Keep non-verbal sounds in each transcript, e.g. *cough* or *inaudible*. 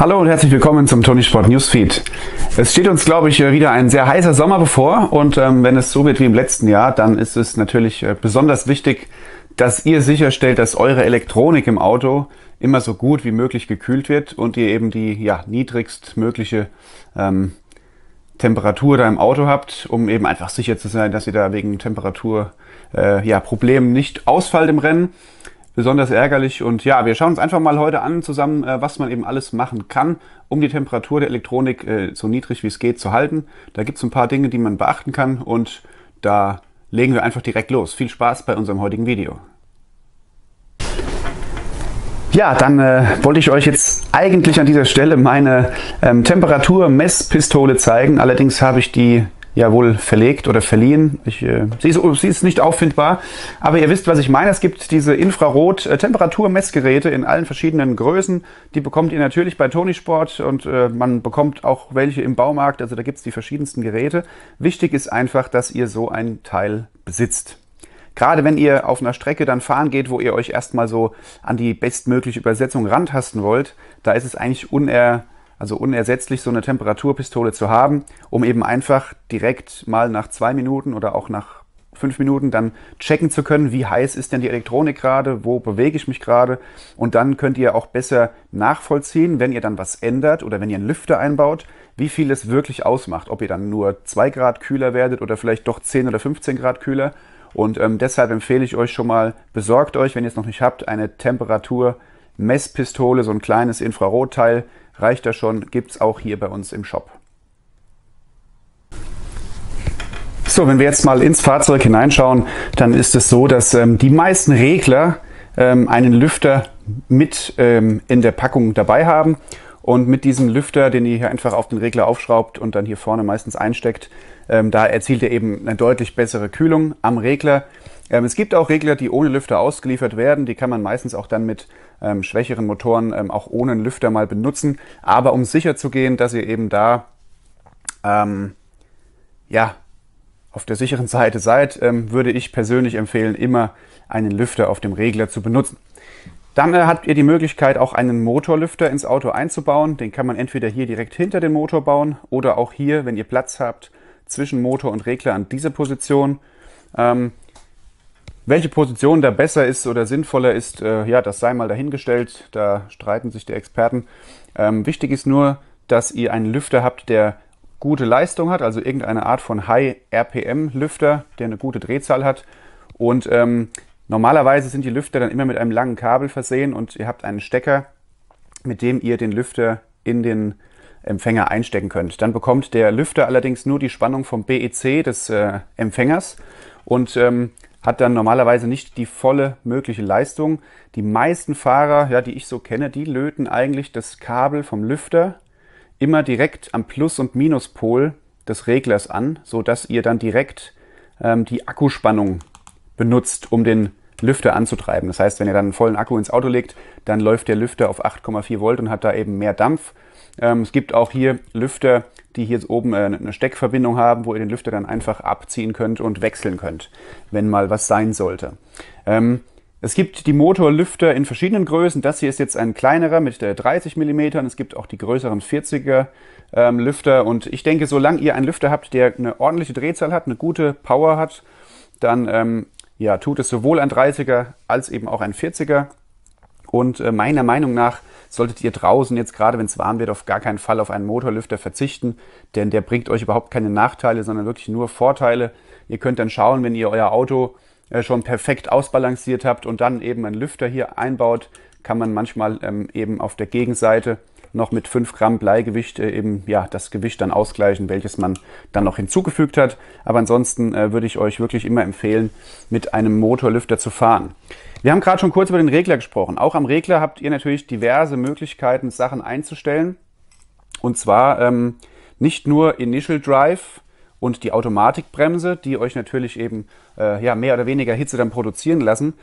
Hallo und herzlich willkommen zum Tony Sport Newsfeed. Es steht uns, glaube ich, äh, wieder ein sehr heißer Sommer bevor und ähm, wenn es so wird wie im letzten Jahr, dann ist es natürlich äh, besonders wichtig, dass ihr sicherstellt, dass eure Elektronik im Auto immer so gut wie möglich gekühlt wird und ihr eben die ja, niedrigstmögliche ähm, Temperatur da im Auto habt, um eben einfach sicher zu sein, dass ihr da wegen Temperatur äh, ja, Problemen nicht ausfallt im Rennen besonders ärgerlich. Und ja, wir schauen uns einfach mal heute an zusammen, äh, was man eben alles machen kann, um die Temperatur der Elektronik äh, so niedrig wie es geht zu halten. Da gibt es ein paar Dinge, die man beachten kann und da legen wir einfach direkt los. Viel Spaß bei unserem heutigen Video. Ja, dann äh, wollte ich euch jetzt eigentlich an dieser Stelle meine ähm, Temperaturmesspistole zeigen. Allerdings habe ich die ja wohl verlegt oder verliehen. Ich, äh, sie, ist, sie, ist, nicht auffindbar, aber ihr wisst, was ich meine. Es gibt diese Infrarot-Temperatur-Messgeräte äh, in allen verschiedenen Größen. Die bekommt ihr natürlich bei Tony Sport und äh, man bekommt auch welche im Baumarkt. Also da gibt es die verschiedensten Geräte. Wichtig ist einfach, dass ihr so ein Teil besitzt. Gerade wenn ihr auf einer Strecke dann fahren geht, wo ihr euch erstmal so an die bestmögliche Übersetzung rantasten wollt, da ist es eigentlich uner also unersetzlich, so eine Temperaturpistole zu haben, um eben einfach direkt mal nach zwei Minuten oder auch nach fünf Minuten dann checken zu können, wie heiß ist denn die Elektronik gerade, wo bewege ich mich gerade. Und dann könnt ihr auch besser nachvollziehen, wenn ihr dann was ändert oder wenn ihr einen Lüfter einbaut, wie viel es wirklich ausmacht. Ob ihr dann nur zwei Grad kühler werdet oder vielleicht doch 10 oder 15 Grad kühler. Und ähm, deshalb empfehle ich euch schon mal, besorgt euch, wenn ihr es noch nicht habt, eine Temperatur. Messpistole, so ein kleines Infrarotteil, reicht das schon, gibt es auch hier bei uns im Shop. So, wenn wir jetzt mal ins Fahrzeug hineinschauen, dann ist es so, dass ähm, die meisten Regler ähm, einen Lüfter mit ähm, in der Packung dabei haben. Und mit diesem Lüfter, den ihr hier einfach auf den Regler aufschraubt und dann hier vorne meistens einsteckt, ähm, da erzielt ihr eben eine deutlich bessere Kühlung am Regler. Ähm, es gibt auch Regler, die ohne Lüfter ausgeliefert werden. Die kann man meistens auch dann mit ähm, schwächeren Motoren ähm, auch ohne einen Lüfter mal benutzen. Aber um sicher zu gehen, dass ihr eben da ähm, ja, auf der sicheren Seite seid, ähm, würde ich persönlich empfehlen, immer einen Lüfter auf dem Regler zu benutzen. Dann äh, habt ihr die Möglichkeit, auch einen Motorlüfter ins Auto einzubauen. Den kann man entweder hier direkt hinter dem Motor bauen oder auch hier, wenn ihr Platz habt, zwischen Motor und Regler an dieser Position. Ähm, welche Position da besser ist oder sinnvoller ist, äh, ja, das sei mal dahingestellt. Da streiten sich die Experten. Ähm, wichtig ist nur, dass ihr einen Lüfter habt, der gute Leistung hat, also irgendeine Art von High-RPM-Lüfter, der eine gute Drehzahl hat. Und ähm, normalerweise sind die Lüfter dann immer mit einem langen Kabel versehen und ihr habt einen Stecker, mit dem ihr den Lüfter in den Empfänger einstecken könnt. Dann bekommt der Lüfter allerdings nur die Spannung vom BEC des äh, Empfängers und ähm, hat dann normalerweise nicht die volle mögliche Leistung. Die meisten Fahrer, ja, die ich so kenne, die löten eigentlich das Kabel vom Lüfter immer direkt am Plus- und Minuspol des Reglers an, so dass ihr dann direkt ähm, die Akkuspannung benutzt, um den Lüfter anzutreiben. Das heißt, wenn ihr dann einen vollen Akku ins Auto legt, dann läuft der Lüfter auf 8,4 Volt und hat da eben mehr Dampf. Ähm, es gibt auch hier Lüfter, die hier oben äh, eine Steckverbindung haben, wo ihr den Lüfter dann einfach abziehen könnt und wechseln könnt, wenn mal was sein sollte. Ähm, es gibt die Motorlüfter in verschiedenen Größen. Das hier ist jetzt ein kleinerer mit 30 äh, mm. Es gibt auch die größeren 40er ähm, Lüfter. Und ich denke, solange ihr einen Lüfter habt, der eine ordentliche Drehzahl hat, eine gute Power hat, dann ähm, ja, tut es sowohl ein 30er als eben auch ein 40er. Und äh, meiner Meinung nach solltet ihr draußen jetzt gerade, wenn es warm wird, auf gar keinen Fall auf einen Motorlüfter verzichten, denn der bringt euch überhaupt keine Nachteile, sondern wirklich nur Vorteile. Ihr könnt dann schauen, wenn ihr euer Auto äh, schon perfekt ausbalanciert habt und dann eben einen Lüfter hier einbaut, kann man manchmal ähm, eben auf der Gegenseite noch mit 5 Gramm Bleigewicht äh, eben ja, das Gewicht dann ausgleichen, welches man dann noch hinzugefügt hat. Aber ansonsten äh, würde ich euch wirklich immer empfehlen, mit einem Motorlüfter zu fahren. Wir haben gerade schon kurz über den Regler gesprochen. Auch am Regler habt ihr natürlich diverse Möglichkeiten, Sachen einzustellen. Und zwar ähm, nicht nur Initial Drive, und die Automatikbremse, die euch natürlich eben äh, ja, mehr oder weniger Hitze dann produzieren lassen.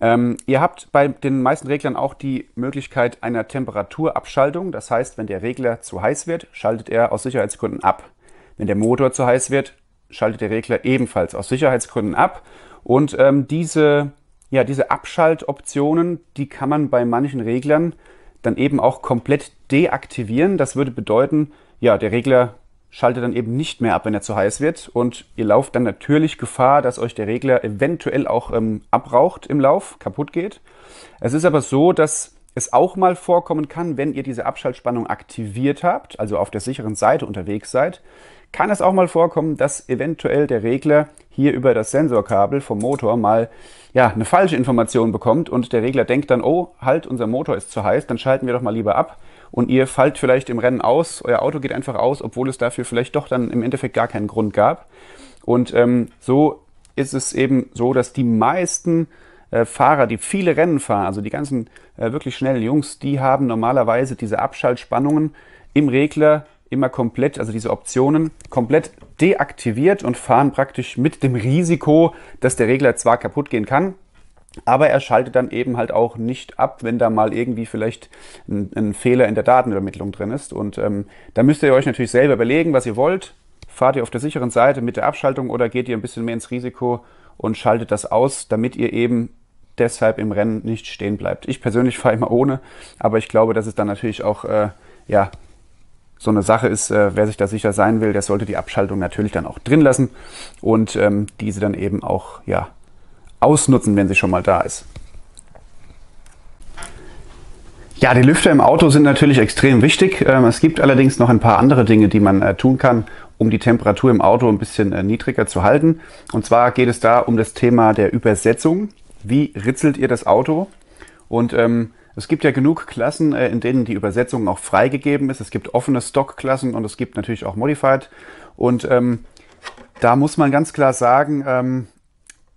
Ähm, ihr habt bei den meisten Reglern auch die Möglichkeit einer Temperaturabschaltung. Das heißt, wenn der Regler zu heiß wird, schaltet er aus Sicherheitsgründen ab. Wenn der Motor zu heiß wird, schaltet der Regler ebenfalls aus Sicherheitsgründen ab. Und ähm, diese, ja, diese Abschaltoptionen, die kann man bei manchen Reglern dann eben auch komplett deaktivieren. Das würde bedeuten, ja, der Regler schaltet dann eben nicht mehr ab, wenn er zu heiß wird. Und ihr lauft dann natürlich Gefahr, dass euch der Regler eventuell auch ähm, abraucht im Lauf, kaputt geht. Es ist aber so, dass es auch mal vorkommen kann, wenn ihr diese Abschaltspannung aktiviert habt, also auf der sicheren Seite unterwegs seid, kann es auch mal vorkommen, dass eventuell der Regler hier über das Sensorkabel vom Motor mal ja, eine falsche Information bekommt und der Regler denkt dann, oh, halt, unser Motor ist zu heiß, dann schalten wir doch mal lieber ab und ihr fallt vielleicht im Rennen aus, euer Auto geht einfach aus, obwohl es dafür vielleicht doch dann im Endeffekt gar keinen Grund gab. Und ähm, so ist es eben so, dass die meisten äh, Fahrer, die viele Rennen fahren, also die ganzen äh, wirklich schnellen Jungs, die haben normalerweise diese Abschaltspannungen im Regler immer komplett, also diese Optionen komplett deaktiviert und fahren praktisch mit dem Risiko, dass der Regler zwar kaputt gehen kann, aber er schaltet dann eben halt auch nicht ab, wenn da mal irgendwie vielleicht ein, ein Fehler in der Datenübermittlung drin ist. Und ähm, da müsst ihr euch natürlich selber überlegen, was ihr wollt. Fahrt ihr auf der sicheren Seite mit der Abschaltung oder geht ihr ein bisschen mehr ins Risiko und schaltet das aus, damit ihr eben deshalb im Rennen nicht stehen bleibt. Ich persönlich *laughs* fahre immer ohne, aber ich glaube, dass es dann natürlich auch äh, ja, so eine Sache ist, äh, wer sich da sicher sein will, der sollte die Abschaltung natürlich dann auch drin lassen und ähm, diese dann eben auch ja, ausnutzen, wenn sie schon mal da ist. Ja, die Lüfter im Auto sind natürlich extrem wichtig. Ähm, es gibt allerdings noch ein paar andere Dinge, die man äh, tun kann, um die Temperatur im Auto ein bisschen äh, niedriger zu halten. Und zwar geht es da um das Thema der Übersetzung. Wie ritzelt ihr das Auto? Und ähm, es gibt ja genug Klassen, äh, in denen die Übersetzung auch freigegeben ist. Es gibt offene Stock-Klassen und es gibt natürlich auch Modified. Und ähm, da muss man ganz klar sagen, ähm,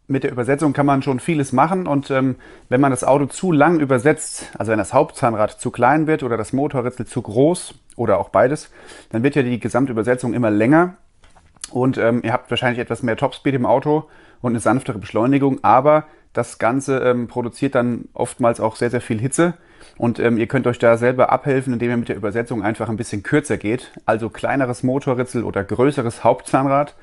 mit der Übersetzung kann man schon vieles machen und ähm, wenn man das Auto zu lang übersetzt, also wenn das Hauptzahnrad zu klein wird oder das Motorritzel zu groß oder auch beides, dann wird ja die Gesamtübersetzung immer länger und ähm, ihr habt wahrscheinlich etwas mehr Topspeed im Auto und eine sanftere Beschleunigung, aber das Ganze ähm, produziert dann oftmals auch sehr, sehr viel Hitze und ähm, ihr könnt euch da selber abhelfen, indem ihr mit der Übersetzung einfach ein bisschen kürzer geht, also kleineres Motorritzel oder größeres Hauptzahnrad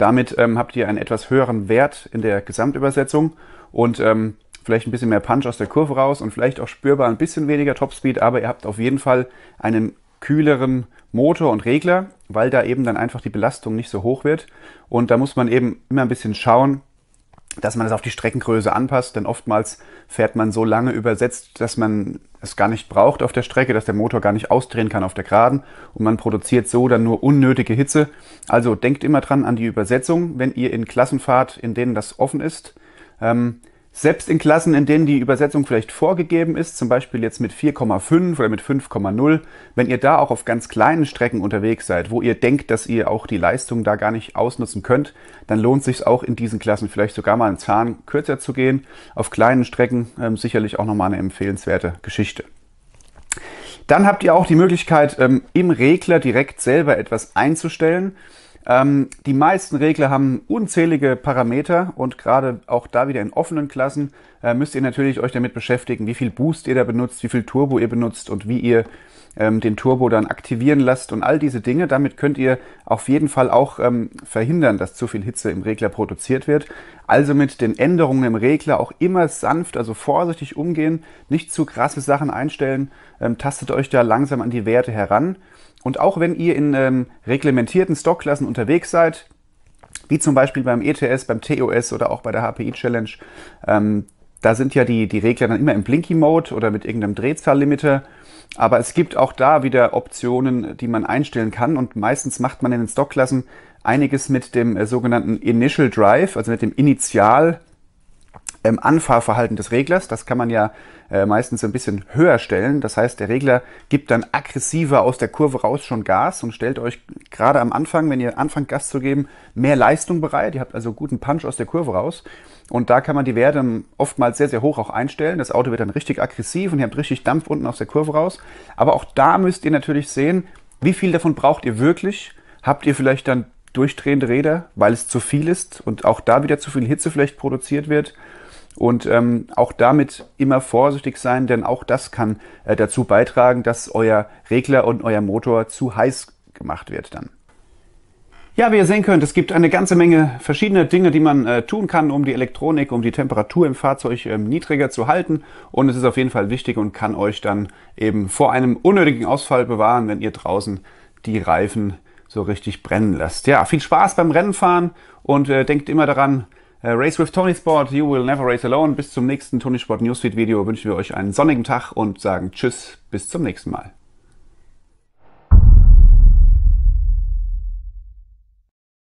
damit ähm, habt ihr einen etwas höheren Wert in der Gesamtübersetzung und ähm, vielleicht ein bisschen mehr Punch aus der Kurve raus und vielleicht auch spürbar ein bisschen weniger Topspeed, aber ihr habt auf jeden Fall einen kühleren Motor und Regler, weil da eben dann einfach die Belastung nicht so hoch wird. Und da muss man eben immer ein bisschen schauen, dass man es auf die Streckengröße anpasst, denn oftmals fährt man so lange übersetzt, dass man es gar nicht braucht auf der Strecke, dass der Motor gar nicht ausdrehen kann auf der Geraden und man produziert so dann nur unnötige Hitze. Also denkt immer dran an die Übersetzung, wenn ihr in Klassen fahrt, in denen das offen ist. Ähm, selbst in Klassen, in denen die Übersetzung vielleicht vorgegeben ist, zum Beispiel jetzt mit 4,5 oder mit 5,0, wenn ihr da auch auf ganz kleinen Strecken unterwegs seid, wo ihr denkt, dass ihr auch die Leistung da gar nicht ausnutzen könnt, dann lohnt sich auch in diesen Klassen vielleicht sogar mal einen Zahn kürzer zu gehen. Auf kleinen Strecken ähm, sicherlich auch nochmal eine empfehlenswerte Geschichte. Dann habt ihr auch die Möglichkeit, ähm, im Regler direkt selber etwas einzustellen. Ähm, die meisten Regler haben unzählige Parameter und gerade auch da wieder in offenen Klassen äh, müsst ihr natürlich euch damit beschäftigen, wie viel Boost ihr da benutzt, wie viel Turbo ihr benutzt und wie ihr ähm, den Turbo dann aktivieren lasst und all diese Dinge. Damit könnt ihr auf jeden Fall auch ähm, verhindern, dass zu viel Hitze im Regler produziert wird. Also mit den Änderungen im Regler auch immer sanft, also vorsichtig umgehen, nicht zu krasse Sachen einstellen, ähm, tastet euch da langsam an die Werte heran. Und auch wenn ihr in ähm, reglementierten Stockklassen unterwegs seid, wie zum Beispiel beim ETS, beim TOS oder auch bei der HPI Challenge, ähm, da sind ja die, die Regler dann immer im Blinky-Mode oder mit irgendeinem Drehzahllimiter. Aber es gibt auch da wieder Optionen, die man einstellen kann und meistens macht man in den Stockklassen einiges mit dem äh, sogenannten Initial Drive, also mit dem Initial ähm, Anfahrverhalten des Reglers. Das kann man ja äh, meistens ein bisschen höher stellen. Das heißt, der Regler gibt dann aggressiver aus der Kurve raus schon Gas und stellt euch gerade am Anfang, wenn ihr anfangt Gas zu geben, mehr Leistung bereit. Ihr habt also guten Punch aus der Kurve raus. Und da kann man die Werte oftmals sehr, sehr hoch auch einstellen. Das Auto wird dann richtig aggressiv und ihr habt richtig Dampf unten aus der Kurve raus. Aber auch da müsst ihr natürlich sehen, wie viel davon braucht ihr wirklich. Habt ihr vielleicht dann durchdrehende Räder, weil es zu viel ist und auch da wieder zu viel Hitze vielleicht produziert wird? Und ähm, auch damit immer vorsichtig sein, denn auch das kann äh, dazu beitragen, dass euer Regler und euer Motor zu heiß gemacht wird dann. Ja, wie ihr sehen könnt, es gibt eine ganze Menge verschiedener Dinge, die man äh, tun kann, um die Elektronik, um die Temperatur im Fahrzeug ähm, niedriger zu halten. Und es ist auf jeden Fall wichtig und kann euch dann eben vor einem unnötigen Ausfall bewahren, wenn ihr draußen die Reifen so richtig brennen lasst. Ja, viel Spaß beim Rennenfahren und äh, denkt immer daran, äh, race with Tony Sport, you will never race alone. Bis zum nächsten Tony Sport Newsfeed Video wünschen wir euch einen sonnigen Tag und sagen Tschüss, bis zum nächsten Mal.